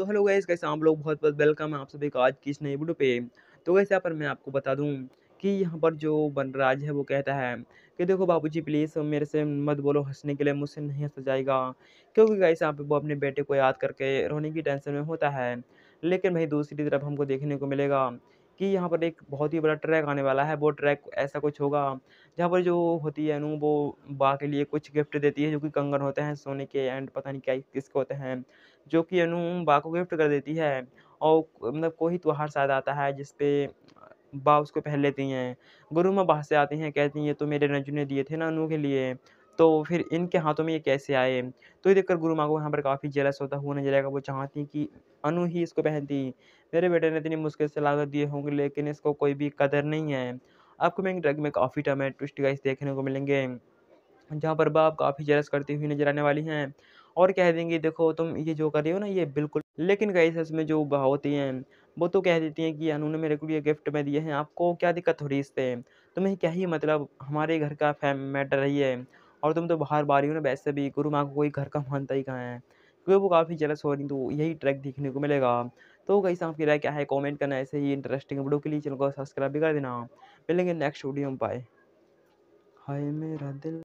तो hello guys कैसे आप लोग बहुत बहुत वेलकम है आप सभी का आज की इस नई वीडियो पे तो वैसे यहाँ पर मैं आपको बता दूँ कि यहाँ पर जो बनराज है वो कहता है कि देखो बाबूजी प्लीज़ मेरे से मत बोलो हंसने के लिए मुझसे नहीं हंसा जाएगा क्योंकि गैस यहाँ पर वो अपने बेटे को याद करके रोने की टेंशन में होता है लेकिन भाई दूसरी तरफ हमको देखने को मिलेगा कि यहाँ पर एक बहुत ही बड़ा ट्रैक आने वाला है वो ट्रैक ऐसा कुछ होगा जहाँ पर जो होती है नू वो बा के लिए कुछ गिफ्ट देती है जो कि कंगन होते हैं सोने के एंड पता नहीं क्या किसके होते हैं जो कि अनु बा को गिफ्ट कर देती है और मतलब कोई त्यौहार शायद आता है जिसपे बा उसको पहन लेती हैं गुरु माँ बाहर से आती हैं कहती हैं ये तो मेरे नजू ने दिए थे ना अनु के लिए तो फिर इनके हाथों में ये कैसे आए तो ये देखकर गुरु माँ को यहाँ पर काफ़ी जलस होता हुआ नजर आएगा वो चाहती कि अनु ही इसको पहनती मेरे बेटे ने इतनी मुश्किल से लागत दिए होंगे लेकिन इसको कोई भी कदर नहीं है आपको मैं ड्रग में काफ़ी टर्म ट्विस्ट गाइस देखने को मिलेंगे जहाँ पर बाप काफ़ी जलस करती हुई नजर आने वाली हैं और कह देंगे देखो तुम ये जो कर रही हो ना ये बिल्कुल लेकिन गाइस इसमें जो होती हैं वो तो कह देती हैं कि अनु ने मेरे को ये गिफ्ट में दिए हैं आपको क्या दिक्कत हो रही इससे तुम्हें क्या ही मतलब हमारे घर का फैम मैटर रही है और तुम तो बाहर बारी हो ना वैसे भी गुरु माँ को कोई घर का मानता ही कहाँ है क्योंकि वो काफ़ी जलस हो रही तो यही ट्रैक देखने को मिलेगा तो कैसे आपकी राय क्या है कमेंट करना ऐसे ही इंटरेस्टिंग वीडियो के लिए चैनल को सब्सक्राइब भी कर देना मिलेंगे नेक्स्ट वीडियो में पाए हाय मेरा दिल